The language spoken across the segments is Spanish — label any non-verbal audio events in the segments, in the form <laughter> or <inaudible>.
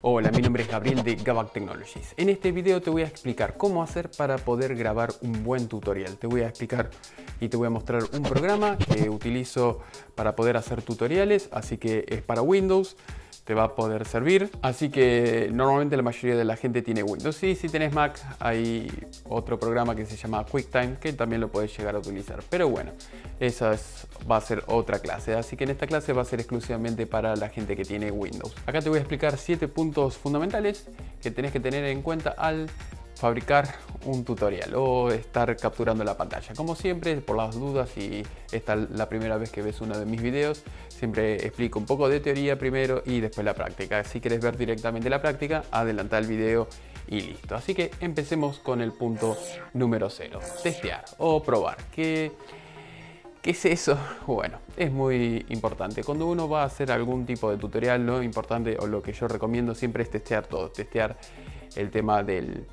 Hola, mi nombre es Gabriel de Gabac Technologies. En este video te voy a explicar cómo hacer para poder grabar un buen tutorial. Te voy a explicar y te voy a mostrar un programa que utilizo para poder hacer tutoriales, así que es para Windows te va a poder servir. Así que normalmente la mayoría de la gente tiene Windows. Y si tenés Mac, hay otro programa que se llama QuickTime que también lo puedes llegar a utilizar. Pero bueno, esa va a ser otra clase. Así que en esta clase va a ser exclusivamente para la gente que tiene Windows. Acá te voy a explicar siete puntos fundamentales que tenés que tener en cuenta al fabricar un tutorial o estar capturando la pantalla. Como siempre, por las dudas, y esta es la primera vez que ves uno de mis videos, siempre explico un poco de teoría primero y después la práctica. Si quieres ver directamente la práctica, adelanta el video y listo. Así que empecemos con el punto número 0, testear o probar. ¿Qué, ¿Qué es eso? <laughs> Bueno, es muy importante. Cuando uno va a hacer algún tipo de tutorial, lo importante o lo que yo recomiendo siempre es testear todo, testear el tema del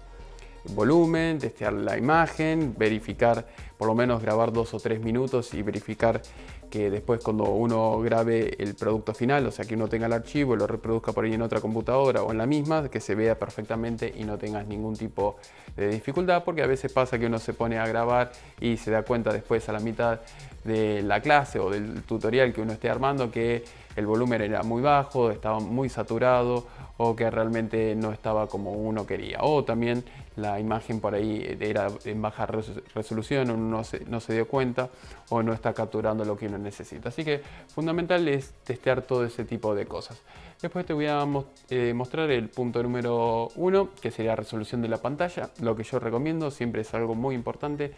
volumen, testear la imagen, verificar, por lo menos grabar dos o tres minutos y verificar que después cuando uno grabe el producto final, o sea que uno tenga el archivo y lo reproduzca por ahí en otra computadora o en la misma, que se vea perfectamente y no tengas ningún tipo de dificultad, porque a veces pasa que uno se pone a grabar y se da cuenta después a la mitad de la clase o del tutorial que uno esté armando que el volumen era muy bajo, estaba muy saturado o que realmente no estaba como uno quería. O también la imagen por ahí era en baja resolución, uno no se, dio cuenta o no está capturando lo que uno necesita. Así que fundamental es testear todo ese tipo de cosas. Después te voy a eh, mostrar el punto número uno, que sería resolución de la pantalla. Lo que yo recomiendo siempre es algo muy importante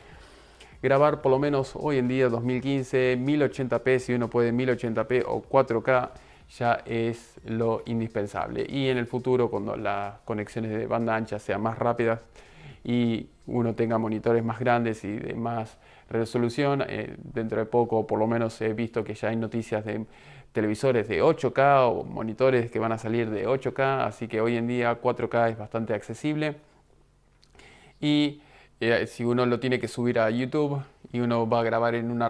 grabar por lo menos hoy en día 2015 1080p si uno puede 1080p o 4K ya es lo indispensable y en el futuro cuando las conexiones de banda ancha sean más rápidas y uno tenga monitores más grandes y de más resolución eh, dentro de poco por lo menos he visto que ya hay noticias de televisores de 8K o monitores que van a salir de 8K así que hoy en día 4K es bastante accesible y eh, si uno lo tiene que subir a YouTube y uno va a grabar en una,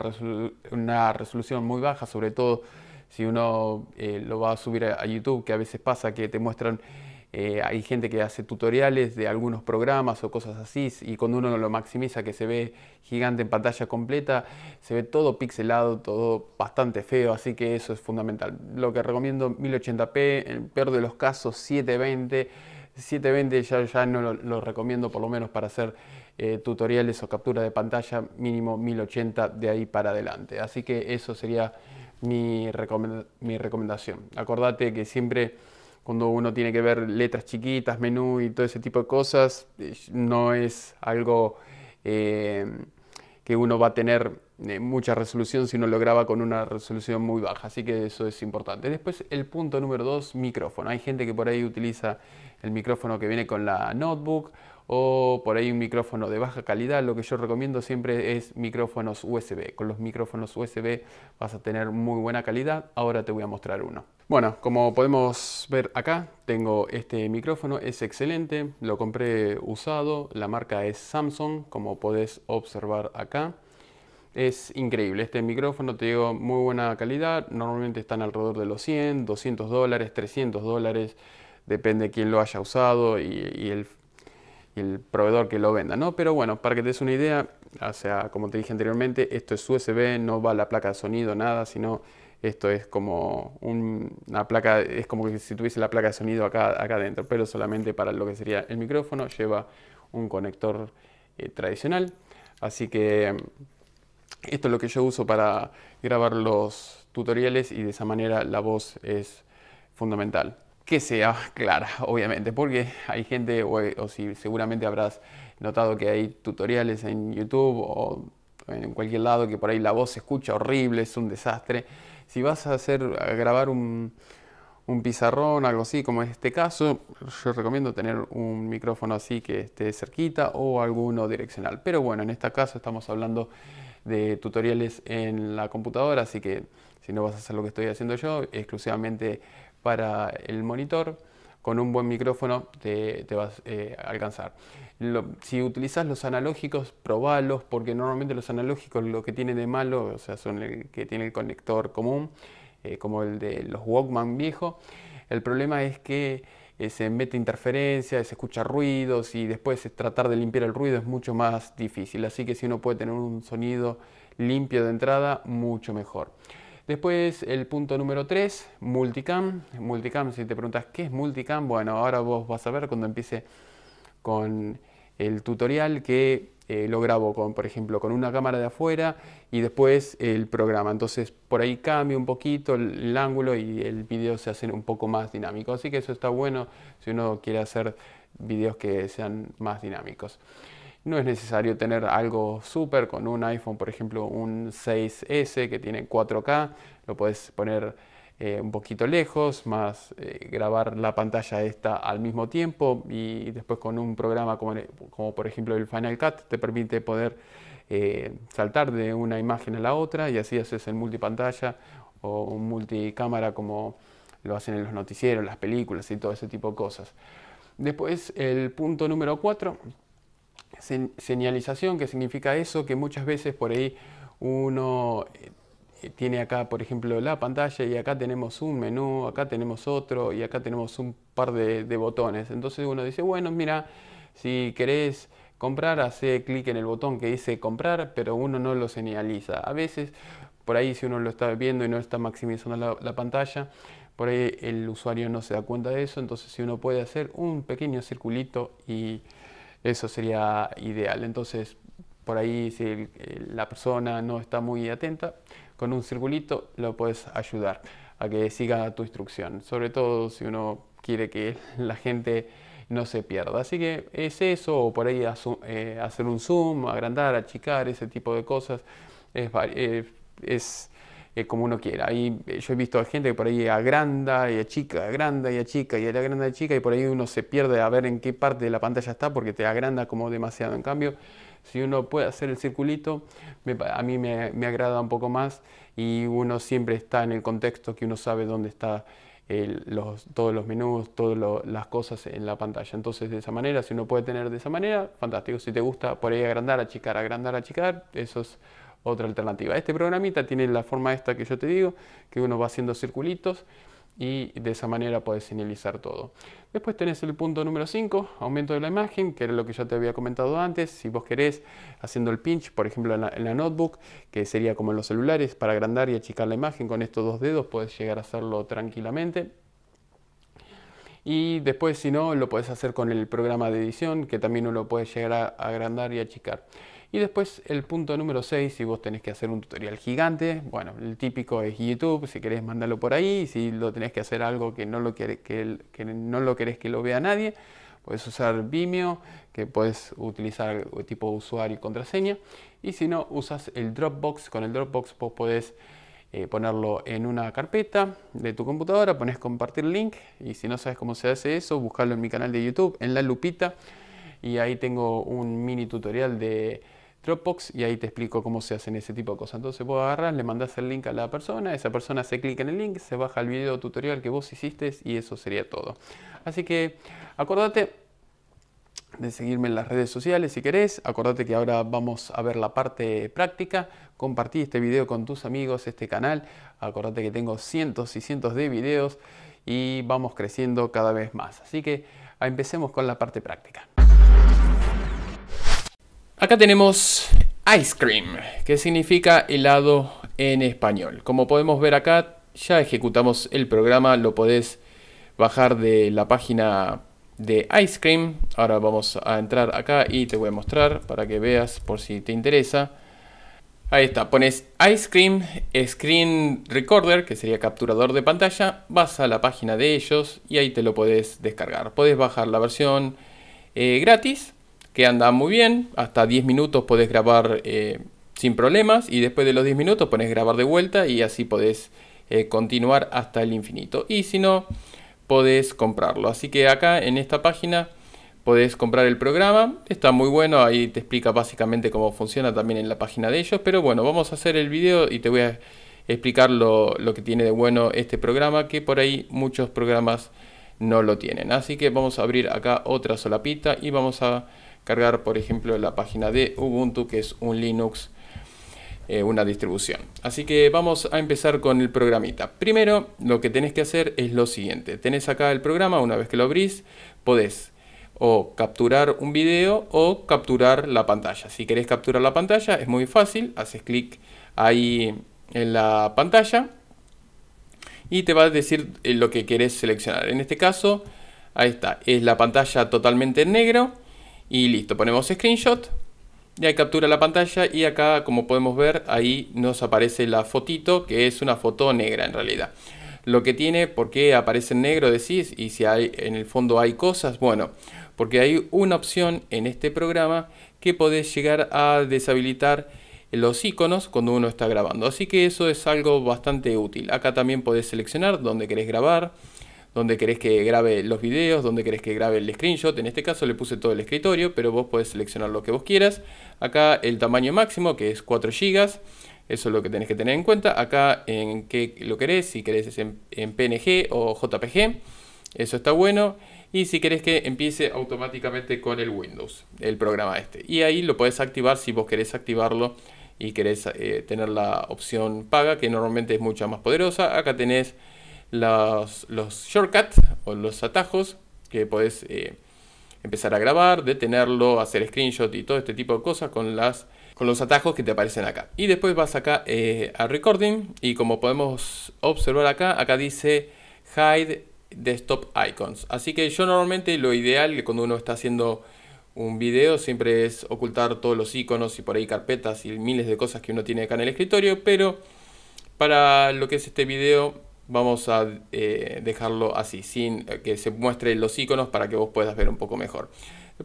una resolución muy baja, sobre todo si uno eh, lo va a subir a, YouTube, que a veces pasa que te muestran, eh, hay gente que hace tutoriales de algunos programas o cosas así, y cuando uno no lo maximiza, que se ve gigante en pantalla completa, se ve todo pixelado, todo bastante feo, así que eso es fundamental. Lo que recomiendo 1080p, en peor de los casos 720. 720 ya, ya no lo, lo recomiendo por lo menos para hacer eh, tutoriales o captura de pantalla mínimo 1080 de ahí para adelante. Así que eso sería mi, mi recomendación. Acordate que siempre cuando uno tiene que ver letras chiquitas, menú y todo ese tipo de cosas, eh, no es algo eh, que uno va a tener mucha resolución si uno lo graba con una resolución muy baja, así que eso es importante. Después el punto número dos micrófono. Hay gente que por ahí utiliza el micrófono que viene con la notebook o por ahí un micrófono de baja calidad. Lo que yo recomiendo siempre es micrófonos USB. Con los micrófonos USB vas a tener muy buena calidad. Ahora te voy a mostrar uno. Bueno, como podemos ver acá, tengo este micrófono, es excelente, lo compré usado, la marca es Samsung, como podés observar acá. Es increíble, este micrófono te digo muy buena calidad, normalmente están alrededor de los 100, 200 dólares, 300 dólares, depende quién lo haya usado y el el proveedor que lo venda, ¿no? Pero bueno, para que te des una idea, o sea, como te dije anteriormente, esto es USB, no va la placa de sonido, nada, sino esto es como una placa, es como que si tuviese la placa de sonido acá, acá adentro, pero solamente para lo que sería el micrófono, lleva un conector eh, tradicional. Así que esto es lo que yo uso para grabar los tutoriales y de esa manera la voz es fundamental que sea clara, obviamente, porque hay gente, o, si seguramente habrás notado que hay tutoriales en YouTube o en cualquier lado que por ahí la voz se escucha horrible, es un desastre. Si vas a hacer grabar un, un pizarrón, algo así, como en este caso, yo recomiendo tener un micrófono así que esté cerquita o alguno direccional. Pero bueno, en este caso estamos hablando de tutoriales en la computadora, así que si no vas a hacer lo que estoy haciendo yo, exclusivamente para el monitor, con un buen micrófono te, vas eh, a alcanzar. si utilizas los analógicos, probalos, porque normalmente los analógicos lo que tiene de malo, o sea, son el que tiene el conector común, eh, como el de los Walkman viejo. El problema es que eh, se mete interferencia, se escucha ruidos y después tratar de limpiar el ruido es mucho más difícil. Así que si uno puede tener un sonido limpio de entrada, mucho mejor. Después el punto número 3, multicam. Multicam, si te preguntas qué es multicam, bueno, ahora vos vas a ver cuando empiece con el tutorial que eh, lo grabo con, por ejemplo, con una cámara de afuera y después el programa. Entonces por ahí cambio un poquito el, el, ángulo y el video se hace un poco más dinámico. Así que eso está bueno si uno quiere hacer videos que sean más dinámicos. No es necesario tener algo súper con un iPhone, por ejemplo, un 6S que tiene 4K, lo puedes poner eh, un poquito lejos, más eh, grabar la pantalla esta al mismo tiempo y después con un programa como, por ejemplo el Final Cut te permite poder eh, saltar de una imagen a la otra y así haces el multipantalla o un multicámara como lo hacen en los noticieros, las películas y todo ese tipo de cosas. Después el punto número 4 señalización, que significa eso, que muchas veces por ahí uno eh, eh, tiene acá, por ejemplo, la pantalla y acá tenemos un menú, acá tenemos otro y acá tenemos un par de, botones. Entonces uno dice, bueno, mira, si querés comprar, hace clic en el botón que dice comprar, pero uno no lo señaliza. A veces, por ahí si uno lo está viendo y no está maximizando la pantalla, por ahí el usuario no se da cuenta de eso, entonces si uno puede hacer un pequeño circulito y eso sería ideal. Entonces, por ahí si la persona no está muy atenta, con un circulito lo puedes ayudar a que siga tu instrucción, sobre todo si uno quiere que <laughs> la gente no se pierda. Así que es eso, o por ahí eh, hacer un zoom, agrandar, achicar, ese tipo de cosas, es, eh, es como uno quiera. Ahí, eh, yo he visto a gente que por ahí agranda y achica, agranda y achica y agranda y achica y por ahí uno se pierde a ver en qué parte de la pantalla está porque te agranda como demasiado. En cambio, si uno puede hacer el circulito, a mí me, agrada un poco más y uno siempre está en el contexto que uno sabe dónde está. todos los menús, todas las cosas en la pantalla. Entonces, de esa manera, si uno puede tener de esa manera, fantástico. Si te gusta por ahí agrandar, achicar, agrandar, achicar, eso es otra alternativa. Este programita tiene la forma esta que yo te digo, que uno va haciendo circulitos y de esa manera puedes señalizar todo. Después tenés el punto número 5, aumento de la imagen, que era lo que yo te había comentado antes. Si vos querés, haciendo el pinch, por ejemplo en la, notebook, que sería como en los celulares, para agrandar y achicar la imagen con estos dos dedos, puedes llegar a hacerlo tranquilamente. Y después, si no, lo puedes hacer con el programa de edición, que también uno lo puede llegar a agrandar y achicar. Y después el punto número 6, si vos tenés que hacer un tutorial gigante, bueno, el típico es YouTube, si querés mandarlo por ahí, si lo tenés que hacer algo que no lo, que, no lo querés que lo vea nadie, puedes usar Vimeo, que puedes utilizar eh, tipo usuario y contraseña, y si no, usas el Dropbox, con el Dropbox vos podés... Eh, ponerlo en una carpeta de tu computadora, ponés compartir link y si no sabes cómo se hace eso, buscarlo en mi canal de YouTube, en la lupita y ahí tengo un mini tutorial de Dropbox y ahí te explico cómo se hacen ese tipo de cosas. Entonces vos agarrar le mandas el link a la persona, esa persona se clica en el link, se baja el video tutorial que vos hiciste y eso sería todo. Así que acordate de seguirme en las redes sociales si querés. Acordate que ahora vamos a ver la parte práctica. Compartí este video con tus amigos, este canal. Acordate que tengo cientos y cientos de videos y vamos creciendo cada vez más. Así que empecemos con la parte práctica. Acá tenemos ice cream, que significa helado en español. Como podemos ver acá, ya ejecutamos el programa, lo podés bajar de la página de ice cream. Ahora vamos a entrar acá y te voy a mostrar para que veas por si te interesa. Ahí está, pones Ice Cream Screen Recorder, que sería capturador de pantalla, vas a la página de ellos y ahí te lo podés descargar. Podés bajar la versión eh, gratis que anda muy bien. Hasta 10 minutos podés grabar eh, sin problemas y después de los 10 minutos pones grabar de vuelta y así podés eh, continuar hasta el infinito. Y si no, podés comprarlo. Así que acá en esta página podés comprar el programa. Está muy bueno, ahí te explica básicamente cómo funciona también en la página de ellos. Pero bueno, vamos a hacer el video y te voy a explicar lo, lo que tiene de bueno este programa, que por ahí muchos programas no lo tienen. Así que vamos a abrir acá otra solapita y vamos a cargar, por ejemplo, la página de Ubuntu, que es un Linux, eh, una distribución. Así que vamos a empezar con el programita. Primero, lo que tenés que hacer es lo siguiente. Tenés acá el programa, una vez que lo abrís, podés o capturar un video o capturar la pantalla. Si querés capturar la pantalla es muy fácil, haces clic ahí en la pantalla y te va a decir eh, lo que querés seleccionar. En este caso, ahí está, es la pantalla totalmente en negro y listo, ponemos screenshot. ya captura la pantalla y acá como podemos ver ahí nos aparece la fotito que es una foto negra en realidad. Lo que tiene, porque aparece en negro decís? Y si hay en el fondo hay cosas, bueno, porque hay una opción en este programa que podés llegar a deshabilitar los iconos cuando uno está grabando. Así que eso es algo bastante útil. Acá también podés seleccionar dónde querés grabar dónde querés que grabe los videos, Donde querés que grabe el screenshot. En este caso le puse todo el escritorio, pero vos podés seleccionar lo que vos quieras. Acá el tamaño máximo, que es 4 GB. Eso es lo que tenés que tener en cuenta. Acá en qué lo querés, si querés es en, PNG o JPG. Eso está bueno y si querés que empiece automáticamente con el Windows, el programa este. Y ahí lo podés activar si vos querés activarlo y querés eh, tener la opción paga, que normalmente es mucha más poderosa. Acá tenés los, shortcuts o los atajos que puedes eh, empezar a grabar, detenerlo, hacer screenshot y todo este tipo de cosas con, las, con los atajos que te aparecen acá. Y después vas acá eh, a recording y como podemos observar acá, acá dice hide desktop icons. Así que yo normalmente lo ideal que cuando uno está haciendo un video siempre es ocultar todos los iconos y por ahí carpetas y miles de cosas que uno tiene acá en el escritorio, pero para lo que es este video vamos a eh, dejarlo así, sin eh, que se muestren los iconos para que vos puedas ver un poco mejor.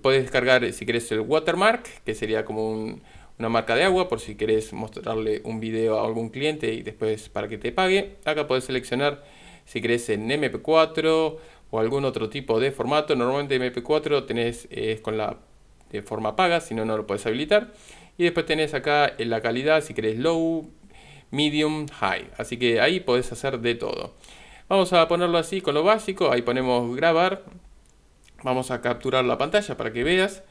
Puedes descargar, eh, si querés, el watermark, que sería como una marca de agua, por si querés mostrarle un video a algún cliente y después para que te pague. Acá podés seleccionar si querés en MP4 o algún otro tipo de formato. Normalmente MP4 tenés es con la de forma paga, si no, no lo puedes habilitar. Y después tenés acá en la calidad, si querés low, medium, high. Así que ahí podés hacer de todo. Vamos a ponerlo así con lo básico. Ahí ponemos grabar. Vamos a capturar la pantalla para que veas.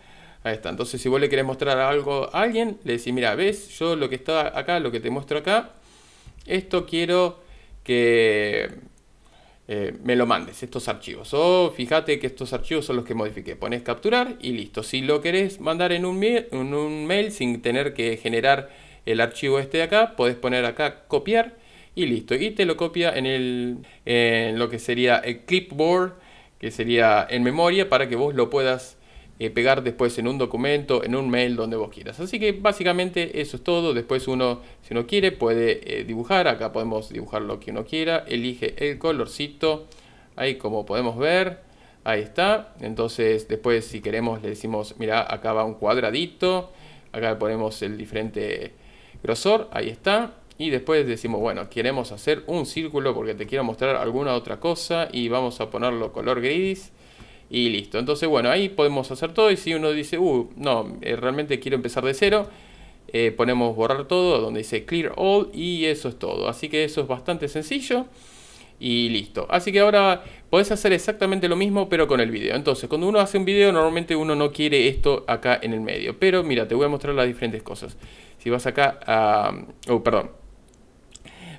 Ahí está. Entonces, si vos le querés mostrar algo a alguien, le decís, mira, ves, yo lo que está acá, lo que te muestro acá, esto quiero que eh, me lo mandes, estos archivos. O fíjate que estos archivos son los que modifiqué. Pones capturar y listo. Si lo querés mandar en un mail sin tener que generar el archivo este de acá, podés poner acá copiar y listo. Y te lo copia en, el, en lo que sería el clipboard, que sería en memoria, para que vos lo puedas eh, pegar después en un documento, en un mail, donde vos quieras. Así que básicamente eso es todo. Después uno, si uno quiere, puede eh, dibujar. Acá podemos dibujar lo que uno quiera. Elige el colorcito, ahí como podemos ver. Ahí está. Entonces después si queremos le decimos, mira, acá va un cuadradito. Acá ponemos el diferente grosor, ahí está. Y después decimos, bueno, queremos hacer un círculo porque te quiero mostrar alguna otra cosa y vamos a ponerlo color gris y listo. Entonces, bueno, ahí podemos hacer todo y si uno dice, uh, no, eh, realmente quiero empezar de cero, eh, ponemos borrar todo donde dice clear all y eso es todo. Así que eso es bastante sencillo y listo. Así que ahora podés hacer exactamente lo mismo pero con el video. Entonces, cuando uno hace un video normalmente uno no quiere esto acá en el medio. Pero mira, te voy a mostrar las diferentes cosas. Si vas acá a... Oh, perdón.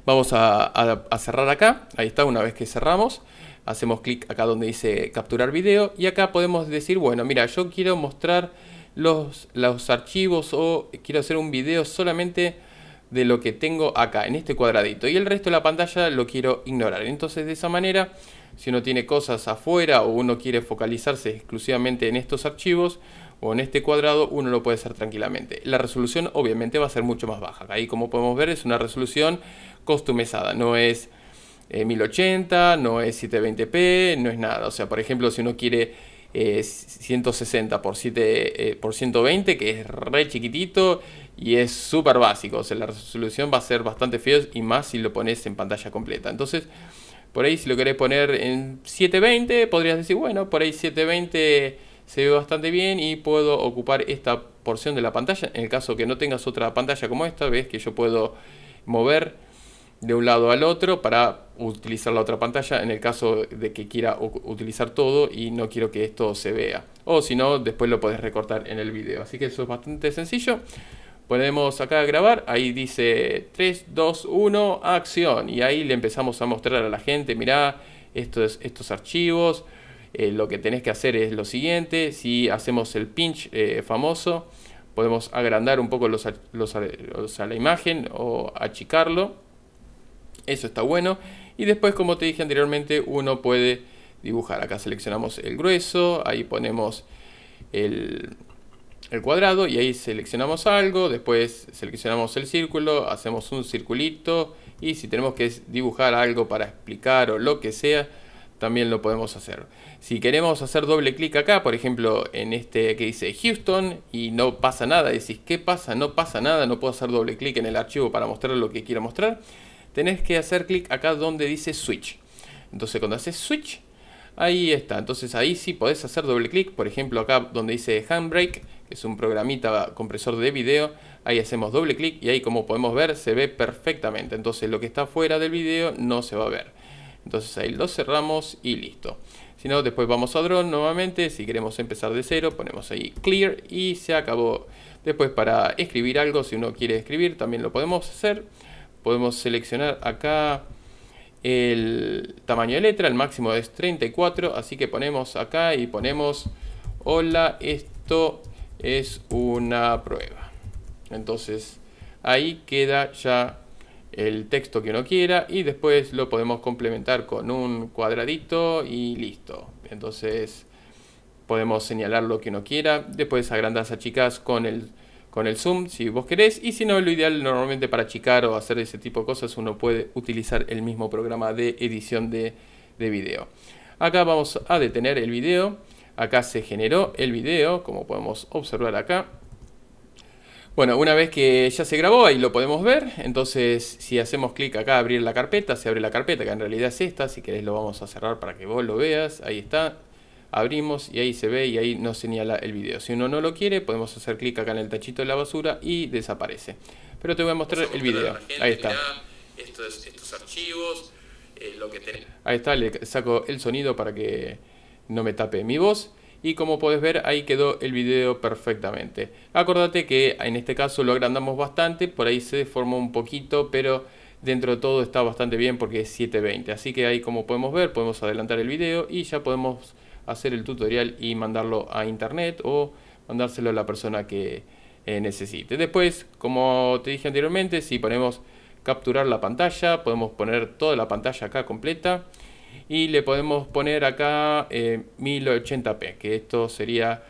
Vamos a, cerrar acá. Ahí está, una vez que cerramos hacemos clic acá donde dice capturar video y acá podemos decir, bueno, mira, yo quiero mostrar los, los archivos o quiero hacer un video solamente de lo que tengo acá en este cuadradito y el resto de la pantalla lo quiero ignorar. Entonces de esa manera, si uno tiene cosas afuera o uno quiere focalizarse exclusivamente en estos archivos, o en este cuadrado, uno lo puede hacer tranquilamente. La resolución obviamente va a ser mucho más baja. Ahí como podemos ver es una resolución costumizada, no es 1080, eh, no es 720p, no es nada. O sea, por ejemplo, si uno quiere 160 x 7, por 120, eh, que es re chiquitito y es súper básico. O sea, la resolución va a ser bastante feo y más si lo pones en pantalla completa. Entonces, por ahí si lo querés poner en 720, podrías decir, bueno, por ahí 720 se ve bastante bien y puedo ocupar esta porción de la pantalla. En el caso que no tengas otra pantalla como esta, ves que yo puedo mover de un lado al otro para utilizar la otra pantalla en el caso de que quiera utilizar todo y no quiero que esto se vea. O si no, después lo podés recortar en el video. Así que eso es bastante sencillo. Ponemos acá grabar, ahí dice 3, 2, 1, acción. Y ahí le empezamos a mostrar a la gente, mirá, estos, estos archivos. Eh, lo que tenés que hacer es lo siguiente, si hacemos el pinch eh, famoso, podemos agrandar un poco la imagen o achicarlo, eso está bueno, y después como te dije anteriormente uno puede dibujar, acá seleccionamos el grueso, ahí ponemos el cuadrado y ahí seleccionamos algo, después seleccionamos el círculo, hacemos un circulito y si tenemos que dibujar algo para explicar o lo que sea, también lo podemos hacer. Si queremos hacer doble clic acá, por ejemplo, en este que dice Houston y no pasa nada, decís, que pasa? No pasa nada, no puedo hacer doble clic en el archivo para mostrar lo que quiero mostrar. Tenés que hacer clic acá donde dice Switch. Entonces cuando haces Switch, ahí está. Entonces ahí sí podés hacer doble clic, por ejemplo acá donde dice Handbrake, que es un programita compresor de video, ahí hacemos doble clic y ahí como podemos ver se ve perfectamente. Entonces lo que está fuera del video no se va a ver. Entonces ahí lo cerramos y listo. Si no, después vamos a drone nuevamente. Si queremos empezar de cero, ponemos ahí clear y se acabó. Después para escribir algo, si uno quiere escribir, también lo podemos hacer. Podemos seleccionar acá el tamaño de letra, el máximo es 34, así que ponemos acá y ponemos hola, esto es una prueba. Entonces ahí queda ya el texto que uno quiera y después lo podemos complementar con un cuadradito y listo. Entonces podemos señalar lo que uno quiera, después agrandas, chicas con el, con el zoom si vos querés y si no, es lo ideal normalmente para achicar o hacer ese tipo de cosas uno puede utilizar el mismo programa de edición de, de video. Acá vamos a detener el video, acá se generó el video como podemos observar acá bueno, una vez que ya se grabó, ahí lo podemos ver. Entonces, si hacemos clic acá, abrir la carpeta, se abre la carpeta, que en realidad es esta. Si querés lo vamos a cerrar para que vos lo veas. Ahí está. Abrimos y ahí se ve y ahí nos señala el video. Si uno no lo quiere, podemos hacer clic acá en el tachito de la basura y desaparece. Pero te voy a mostrar el video. Ahí está. Estos, archivos, eh, lo que Ahí está, le saco el sonido para que no me tape mi voz y como puedes ver ahí quedó el video perfectamente. Acordate que ah, en este caso lo agrandamos bastante, por ahí se deformó un poquito, pero dentro de todo está bastante bien porque es 720. Así que ahí como podemos ver podemos adelantar el video y ya podemos hacer el tutorial y mandarlo a internet o mandárselo a la persona que eh, necesite. Después, como te dije anteriormente, si ponemos capturar la pantalla, podemos poner toda la pantalla acá completa y le podemos poner acá 1080p, eh, que esto sería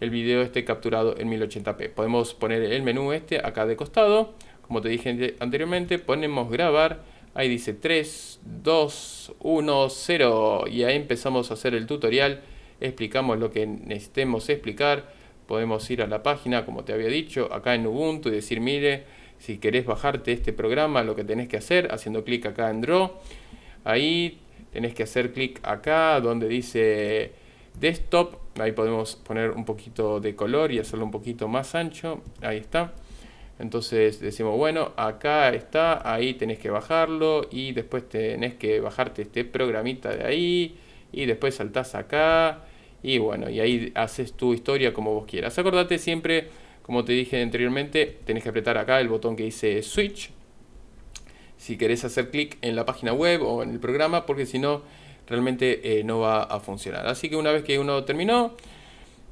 el video este capturado en 1080p. Podemos poner el menú este acá de costado, como te dije anteriormente, ponemos grabar, ahí dice 3, 2, 1, 0 y ahí empezamos a hacer el tutorial, explicamos lo que necesitemos explicar, podemos ir a la página como te había dicho, acá en Ubuntu y decir mire, si querés bajarte este programa, lo que tenés que hacer, haciendo clic acá en Draw, ahí tenés que hacer clic acá donde dice desktop. Ahí podemos poner un poquito de color y hacerlo un poquito más ancho. Ahí está. Entonces decimos, bueno, acá está, ahí tenés que bajarlo y después tenés que bajarte este programita de ahí y después saltás acá y bueno, y ahí haces tu historia como vos quieras. Acordate siempre, como te dije anteriormente, tenés que apretar acá el botón que dice switch si querés hacer clic en la página web o en el programa, porque si no, realmente eh, no va a funcionar. Así que una vez que uno terminó,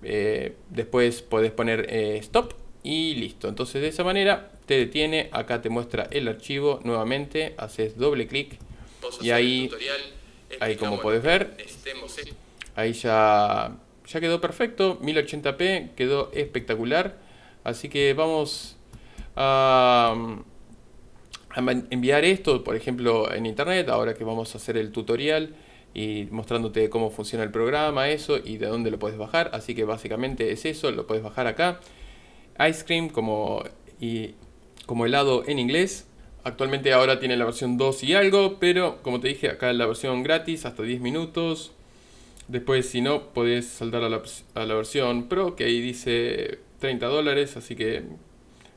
eh, después podés poner eh, stop y listo. Entonces de esa manera te detiene, acá te muestra el archivo nuevamente, haces doble clic y ahí, ahí como podés ver, ahí ya, ya quedó perfecto, 1080p, quedó espectacular. Así que vamos a enviar esto, por ejemplo, en internet, ahora que vamos a hacer el tutorial y mostrándote cómo funciona el programa, eso y de dónde lo puedes bajar. Así que básicamente es eso, lo puedes bajar acá. Ice Cream como, y, como helado en inglés. Actualmente ahora tiene la versión 2 y algo, pero como te dije, acá la versión gratis hasta 10 minutos. Después, si no, podés saltar a la, a la versión Pro, que ahí dice 30 dólares, así que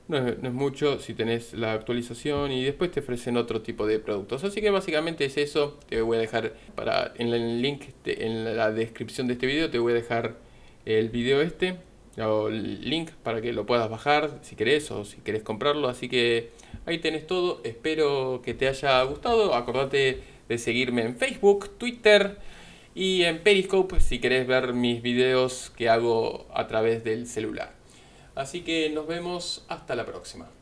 no es, mucho si tenés la actualización y después te ofrecen otro tipo de productos. Así que básicamente es eso. Te voy a dejar para en el link en la descripción de este video te voy a dejar el video este o el link para que lo puedas bajar si querés o si querés comprarlo. Así que ahí tenés todo. Espero que te haya gustado. Acordate de seguirme en Facebook, Twitter y en Periscope si querés ver mis videos que hago a través del celular. Así que nos vemos hasta la próxima.